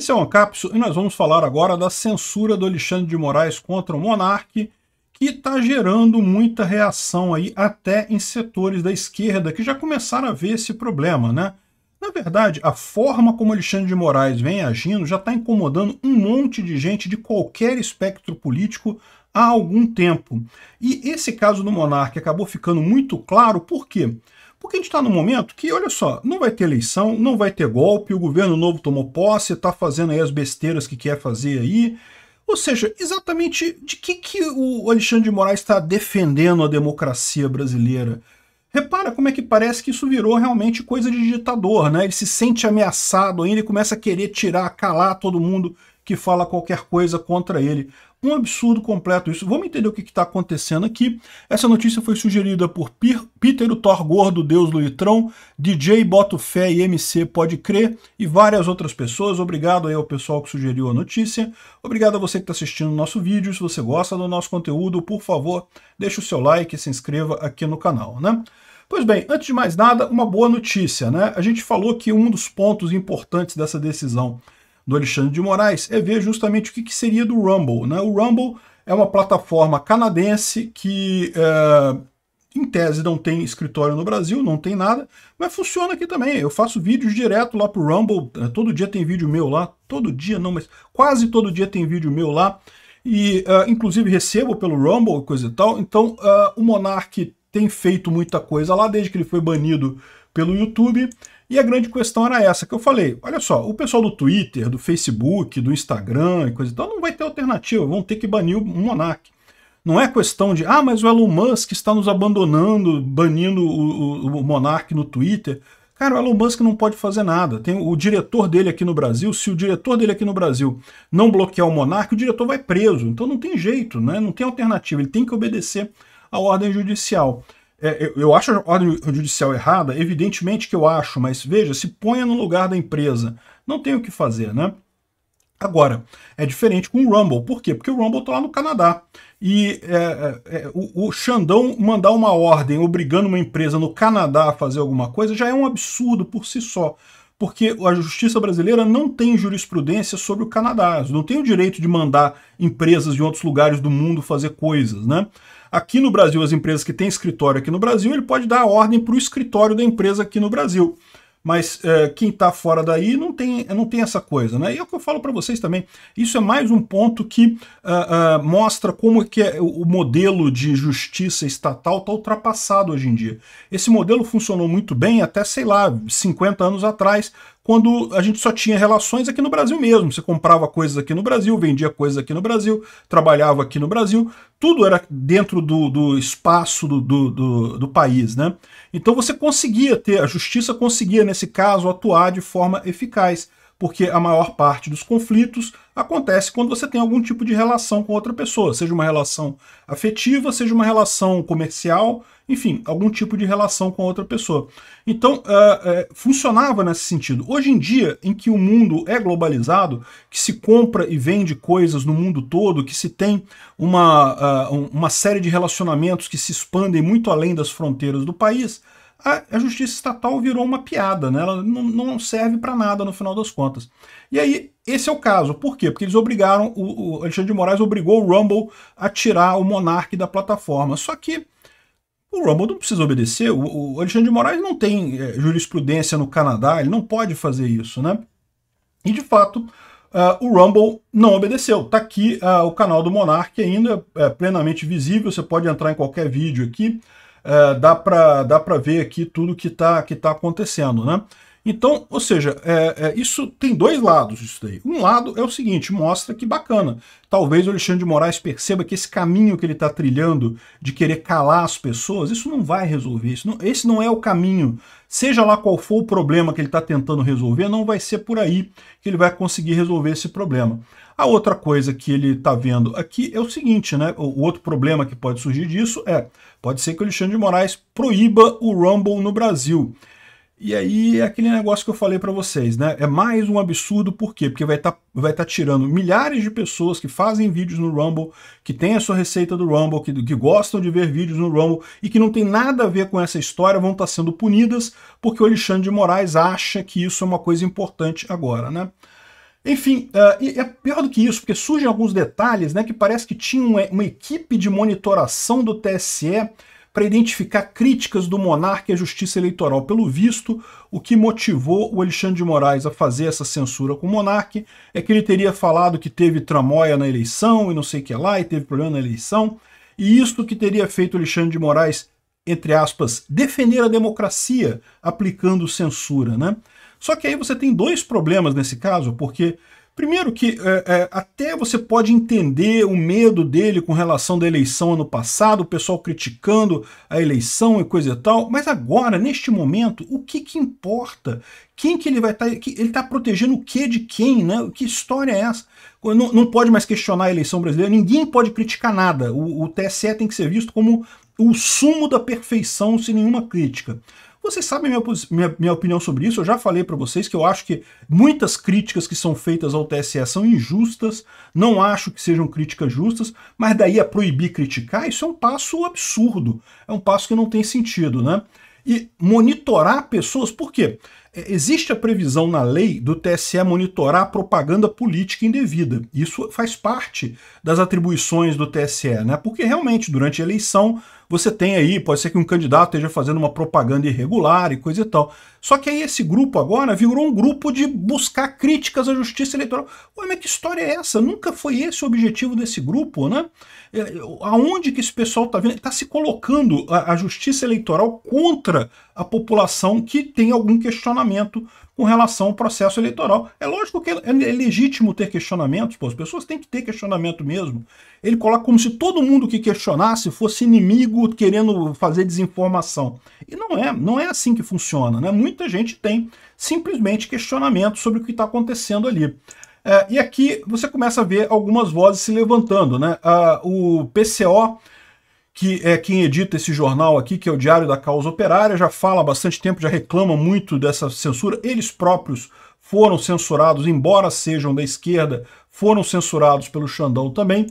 Esse é um Ancapso e nós vamos falar agora da censura do Alexandre de Moraes contra o monarque, que está gerando muita reação aí até em setores da esquerda que já começaram a ver esse problema, né? Na verdade, a forma como Alexandre de Moraes vem agindo já está incomodando um monte de gente de qualquer espectro político há algum tempo. E esse caso do Monarque acabou ficando muito claro por quê? Porque porque a gente está num momento que, olha só, não vai ter eleição, não vai ter golpe, o governo novo tomou posse, está fazendo aí as besteiras que quer fazer aí. Ou seja, exatamente de que, que o Alexandre de Moraes está defendendo a democracia brasileira? Repara como é que parece que isso virou realmente coisa de ditador, né? Ele se sente ameaçado ainda e começa a querer tirar, calar todo mundo que fala qualquer coisa contra ele. Um absurdo completo isso. Vamos entender o que está acontecendo aqui. Essa notícia foi sugerida por Pir, Peter o Thor Gordo, Deus Litrão, DJ Boto Fé e MC Pode Crer e várias outras pessoas. Obrigado aí ao pessoal que sugeriu a notícia. Obrigado a você que está assistindo o nosso vídeo. Se você gosta do nosso conteúdo, por favor, deixe o seu like e se inscreva aqui no canal, né? Pois bem, antes de mais nada, uma boa notícia, né? A gente falou que um dos pontos importantes dessa decisão do Alexandre de Moraes é ver justamente o que, que seria do Rumble. Né? O Rumble é uma plataforma canadense que, é, em tese, não tem escritório no Brasil, não tem nada, mas funciona aqui também. Eu faço vídeos direto lá pro Rumble, né? todo dia tem vídeo meu lá, todo dia não, mas quase todo dia tem vídeo meu lá. E, uh, inclusive, recebo pelo Rumble, coisa e tal. Então, uh, o Monark tem feito muita coisa lá desde que ele foi banido pelo YouTube. E a grande questão era essa que eu falei. Olha só, o pessoal do Twitter, do Facebook, do Instagram e coisa e tal, não vai ter alternativa, vão ter que banir o Monark. Não é questão de, ah, mas o Elon Musk está nos abandonando, banindo o, o, o Monark no Twitter. Cara, o Elon Musk não pode fazer nada. Tem o diretor dele aqui no Brasil, se o diretor dele aqui no Brasil não bloquear o monarca, o diretor vai preso. Então não tem jeito, né? não tem alternativa, ele tem que obedecer à ordem judicial. É, eu, eu, acho a ordem judicial errada? Evidentemente que eu acho, mas veja, se ponha no lugar da empresa. Não tem o que fazer, né? Agora, é diferente com o Rumble. Por quê? Porque o Rumble está lá no Canadá. E é, é, é, o, o Xandão mandar uma ordem obrigando uma empresa no Canadá a fazer alguma coisa já é um absurdo por si só. Porque a justiça brasileira não tem jurisprudência sobre o Canadá. Não tem o direito de mandar empresas de outros lugares do mundo fazer coisas, né? Aqui no Brasil, as empresas que têm escritório aqui no Brasil, ele pode dar a ordem para o escritório da empresa aqui no Brasil. Mas é, quem está fora daí não tem, não tem essa coisa, né? E é o que eu falo para vocês também. Isso é mais um ponto que uh, uh, mostra como é que é o modelo de justiça estatal está ultrapassado hoje em dia. Esse modelo funcionou muito bem até, sei lá, 50 anos atrás, quando a gente só tinha relações aqui no Brasil mesmo. Você comprava coisas aqui no Brasil, vendia coisas aqui no Brasil, trabalhava aqui no Brasil, tudo era dentro do, do espaço do, do, do, país. Né? Então você conseguia ter, a justiça conseguia, nesse caso, atuar de forma eficaz porque a maior parte dos conflitos acontece quando você tem algum tipo de relação com outra pessoa, seja uma relação afetiva, seja uma relação comercial, enfim, algum tipo de relação com outra pessoa. Então, uh, uh, funcionava nesse sentido. Hoje em dia, em que o mundo é globalizado, que se compra e vende coisas no mundo todo, que se tem uma, uh, uma série de relacionamentos que se expandem muito além das fronteiras do país, a, a justiça estatal virou uma piada, né? ela não, serve para nada no final das contas. E aí, esse é o caso. Por quê? Porque eles obrigaram, o, o Alexandre de Moraes obrigou o Rumble a tirar o Monark da plataforma. Só que o Rumble não precisa obedecer, o, o Alexandre de Moraes não tem é, jurisprudência no Canadá, ele não pode fazer isso, né? E de fato, Uh, o Rumble não obedeceu. Está aqui uh, o canal do Monark ainda, é plenamente visível, você pode entrar em qualquer vídeo aqui é, dá para dá pra ver aqui tudo que está que tá acontecendo, né? Então, ou seja, é, é, isso tem dois lados isso daí. Um lado é o seguinte, mostra que bacana. Talvez o Alexandre de Moraes perceba que esse caminho que ele está trilhando de querer calar as pessoas, isso não vai resolver. Isso não, esse não é o caminho. Seja lá qual for o problema que ele está tentando resolver, não vai ser por aí que ele vai conseguir resolver esse problema. A outra coisa que ele está vendo aqui é o seguinte, né? O, o outro problema que pode surgir disso é Pode ser que o Alexandre de Moraes proíba o Rumble no Brasil. E aí é aquele negócio que eu falei para vocês, né? É mais um absurdo, por quê? Porque vai estar tá, vai tá tirando milhares de pessoas que fazem vídeos no Rumble, que têm a sua receita do Rumble, que, que gostam de ver vídeos no Rumble e que não tem nada a ver com essa história, vão estar tá sendo punidas porque o Alexandre de Moraes acha que isso é uma coisa importante agora, né? Enfim, uh, e é pior do que isso, porque surgem alguns detalhes né, que parece que tinha uma, uma equipe de monitoração do TSE para identificar críticas do monarca à justiça eleitoral, pelo visto, o que motivou o Alexandre de Moraes a fazer essa censura com o monarca é que ele teria falado que teve tramóia na eleição e não sei o que lá, e teve problema na eleição, e isto que teria feito o Alexandre de Moraes, entre aspas, defender a democracia aplicando censura, né? Só que aí você tem dois problemas nesse caso, porque Primeiro que é, é, até você pode entender o medo dele com relação da eleição ano passado, o pessoal criticando a eleição e coisa e tal, mas agora, neste momento, o que que importa? Quem que ele vai estar... Tá, ele está protegendo o que de quem, né? Que história é essa? Não, não pode mais questionar a eleição brasileira, ninguém pode criticar nada. O, o TSE tem que ser visto como o sumo da perfeição, sem nenhuma crítica. Vocês sabem minha, minha, minha opinião sobre isso, eu já falei para vocês que eu acho que muitas críticas que são feitas ao TSE são injustas, não acho que sejam críticas justas, mas daí a proibir criticar, isso é um passo absurdo, é um passo que não tem sentido, né? E monitorar pessoas, por quê? É, existe a previsão na lei do TSE monitorar a propaganda política indevida. Isso faz parte das atribuições do TSE, né? Porque realmente, durante a eleição, você tem aí, pode ser que um candidato esteja fazendo uma propaganda irregular e coisa e tal. Só que aí esse grupo agora virou um grupo de buscar críticas à justiça eleitoral. Ué, mas que história é essa? Nunca foi esse o objetivo desse grupo, né? É, aonde que esse pessoal está vendo? Está se colocando a, a justiça eleitoral contra a população que tem algum questionamento com relação ao processo eleitoral. É lógico que é, é legítimo ter questionamentos, pô, as pessoas têm que ter questionamento mesmo. Ele coloca como se todo mundo que questionasse fosse inimigo querendo fazer desinformação. E não é, não é assim que funciona, né? Muita gente tem simplesmente questionamento sobre o que está acontecendo ali. É, e aqui você começa a ver algumas vozes se levantando, né? Ah, o PCO que é quem edita esse jornal aqui, que é o Diário da Causa Operária, já fala há bastante tempo, já reclama muito dessa censura. Eles próprios foram censurados, embora sejam da esquerda, foram censurados pelo Xandão também.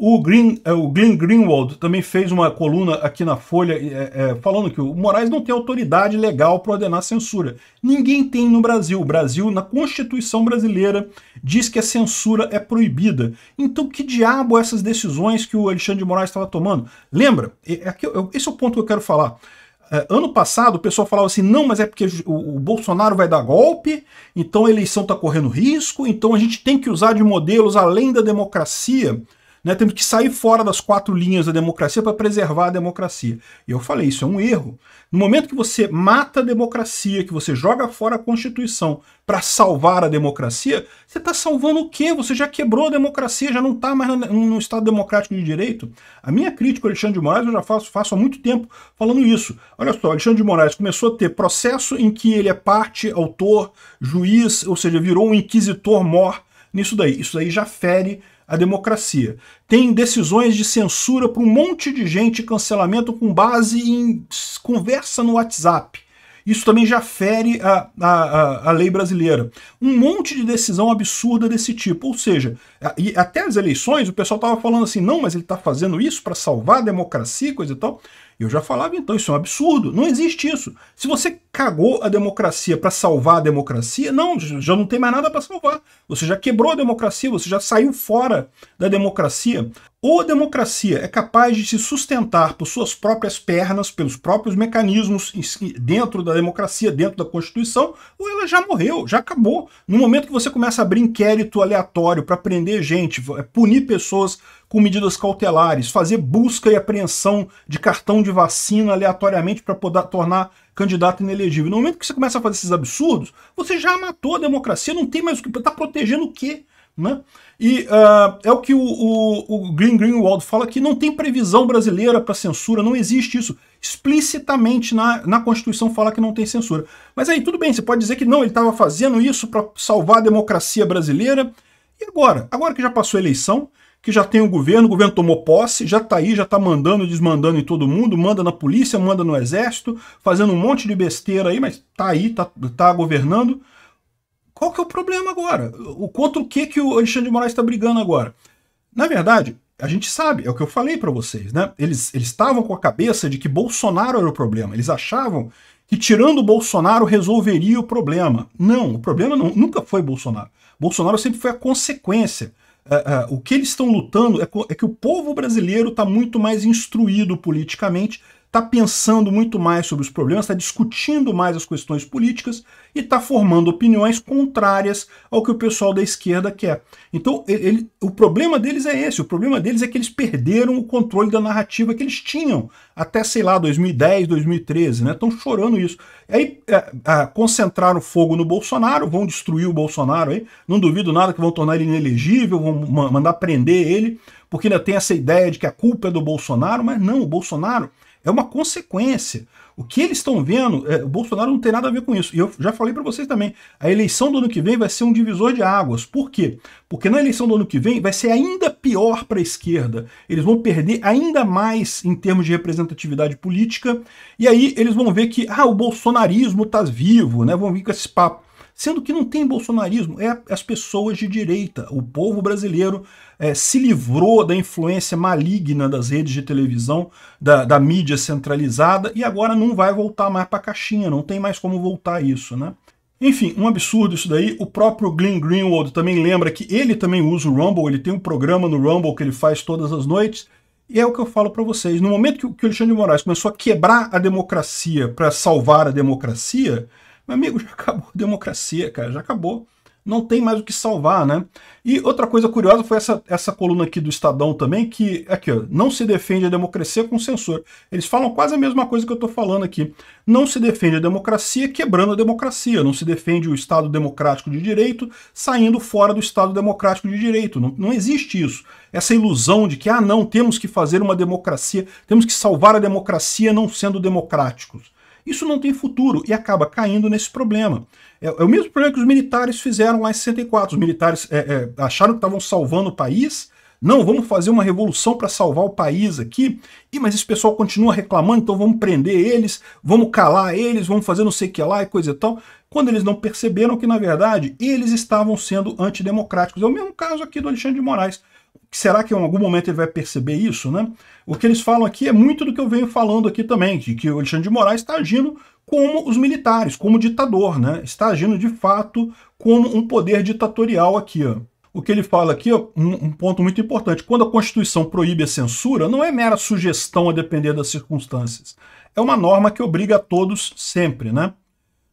O, Green, é, o Glenn Greenwald também fez uma coluna aqui na Folha é, é, falando que o Moraes não tem autoridade legal para ordenar censura. Ninguém tem no Brasil. O Brasil, na Constituição brasileira, diz que a censura é proibida. Então, que diabo é essas decisões que o Alexandre de Moraes estava tomando? Lembra? É esse é o ponto que eu quero falar ano passado o pessoal falava assim, não, mas é porque o, o Bolsonaro vai dar golpe, então a eleição está correndo risco, então a gente tem que usar de modelos além da democracia né? Temos que sair fora das quatro linhas da democracia para preservar a democracia. E eu falei, isso é um erro. No momento que você mata a democracia, que você joga fora a Constituição para salvar a democracia, você está salvando o quê? Você já quebrou a democracia, já não está mais num Estado democrático de direito. A minha crítica ao Alexandre de Moraes, eu já faço, faço há muito tempo falando isso. Olha só, Alexandre de Moraes começou a ter processo em que ele é parte, autor, juiz, ou seja, virou um inquisitor mor nisso daí. Isso daí já fere a democracia. Tem decisões de censura para um monte de gente, cancelamento com base em conversa no WhatsApp. Isso também já fere a, a, a, lei brasileira. Um monte de decisão absurda desse tipo. Ou seja, e até as eleições, o pessoal estava falando assim, não, mas ele está fazendo isso para salvar a democracia e coisa e tal. Eu já falava então, isso é um absurdo, não existe isso. Se você cagou a democracia para salvar a democracia, não, já não tem mais nada para salvar. Você já quebrou a democracia, você já saiu fora da democracia. Ou a democracia é capaz de se sustentar por suas próprias pernas, pelos próprios mecanismos dentro da democracia, dentro da Constituição, ou ela já morreu, já acabou. No momento que você começa a abrir inquérito aleatório para prender gente, punir pessoas com medidas cautelares, fazer busca e apreensão de cartão de vacina aleatoriamente para poder tornar candidato inelegível. No momento que você começa a fazer esses absurdos, você já matou a democracia, não tem mais o que. Está protegendo o quê? Né? E uh, é o que o, o, o Green Greenwald fala que não tem previsão brasileira para censura, não existe isso. Explicitamente na, na Constituição fala que não tem censura. Mas aí, tudo bem, você pode dizer que não, ele estava fazendo isso para salvar a democracia brasileira. E agora? Agora que já passou a eleição, que já tem o governo, o governo tomou posse, já está aí, já está mandando e desmandando em todo mundo, manda na polícia, manda no exército, fazendo um monte de besteira aí, mas está aí, está tá governando. Qual que é o problema agora? O contra o que, que o Alexandre de Moraes está brigando agora? Na verdade, a gente sabe, é o que eu falei para vocês, né? Eles estavam com a cabeça de que Bolsonaro era o problema. Eles achavam que tirando o Bolsonaro resolveria o problema. Não, o problema não, nunca foi Bolsonaro. Bolsonaro sempre foi a consequência. Uh, uh, o que eles estão lutando é, é, que o povo brasileiro está muito mais instruído politicamente está pensando muito mais sobre os problemas, está discutindo mais as questões políticas e está formando opiniões contrárias ao que o pessoal da esquerda quer. Então, ele, o problema deles é esse: o problema deles é que eles perderam o controle da narrativa que eles tinham até, sei lá, 2010, 2013, né? Estão chorando isso. Aí é, é, concentraram fogo no Bolsonaro, vão destruir o Bolsonaro aí. Não duvido nada que vão tornar ele inelegível, vão mandar prender ele, porque ainda tem essa ideia de que a culpa é do Bolsonaro, mas não, o Bolsonaro é uma consequência. O que eles estão vendo, é, o Bolsonaro não tem nada a ver com isso. E eu já falei para vocês também, a eleição do ano que vem vai ser um divisor de águas. Por quê? Porque na eleição do ano que vem vai ser ainda pior para a esquerda. Eles vão perder ainda mais em termos de representatividade política. E aí eles vão ver que ah, o bolsonarismo está vivo, né? Vão vir com esse papo sendo que não tem bolsonarismo, é as pessoas de direita. O povo brasileiro é, se livrou da influência maligna das redes de televisão, da, da mídia centralizada, e agora não vai voltar mais para a caixinha, não tem mais como voltar isso, né? Enfim, um absurdo isso daí. O próprio Glenn Greenwald também lembra que ele também usa o Rumble, ele tem um programa no Rumble que ele faz todas as noites. E é o que eu falo para vocês. No momento que o Alexandre de Moraes começou a quebrar a democracia para salvar a democracia, meu amigo, já acabou a democracia, cara, já acabou. Não tem mais o que salvar, né? E outra coisa curiosa foi essa, essa coluna aqui do Estadão também, que aqui, ó, não se defende a democracia com censor. Eles falam quase a mesma coisa que eu estou falando aqui. Não se defende a democracia quebrando a democracia. Não se defende o Estado democrático de direito saindo fora do Estado democrático de direito. Não, não existe isso. Essa ilusão de que, ah, não, temos que fazer uma democracia, temos que salvar a democracia não sendo democráticos. Isso não tem futuro e acaba caindo nesse problema. É, é o mesmo problema que os militares fizeram lá em 64. Os militares é, é, acharam que estavam salvando o país. Não, vamos fazer uma revolução para salvar o país aqui. E mas esse pessoal continua reclamando, então vamos prender eles, vamos calar eles, vamos fazer não sei o que lá e coisa e tal. Quando eles não perceberam que, na verdade, eles estavam sendo antidemocráticos. É o mesmo caso aqui do Alexandre de Moraes. Será que em algum momento ele vai perceber isso, né? O que eles falam aqui é muito do que eu venho falando aqui também, de que o Alexandre de Moraes está agindo como os militares, como ditador, né? Está agindo de fato como um poder ditatorial aqui, ó. O que ele fala aqui, é um, ponto muito importante, quando a Constituição proíbe a censura, não é mera sugestão a depender das circunstâncias. É uma norma que obriga a todos sempre, né?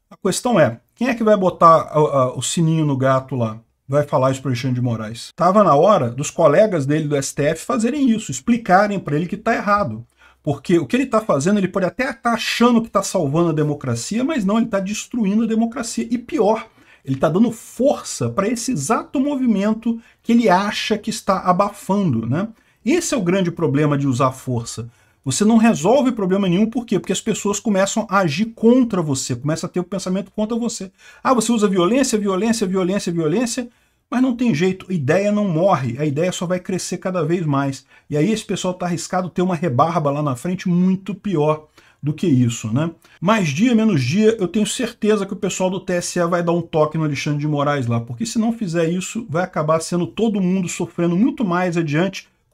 A questão é, quem é que vai botar a, o sininho no gato lá? vai falar isso para Alexandre de Moraes. Tava na hora dos colegas dele do STF fazerem isso, explicarem para ele que está errado. Porque o que ele está fazendo, ele pode até estar tá achando que está salvando a democracia, mas não, ele está destruindo a democracia. E pior, ele está dando força para esse exato movimento que ele acha que está abafando. Né? Esse é o grande problema de usar força. Você não resolve problema nenhum, por quê? Porque as pessoas começam a agir contra você, começam a ter o um pensamento contra você. Ah, você usa violência, violência, violência, violência, mas não tem jeito, a ideia não morre, a ideia só vai crescer cada vez mais. E aí esse pessoal está arriscado ter uma rebarba lá na frente muito pior do que isso, né? Mais dia, menos dia, eu tenho certeza que o pessoal do TSE vai dar um toque no Alexandre de Moraes lá, porque se não fizer isso, vai acabar sendo todo mundo sofrendo muito mais adiante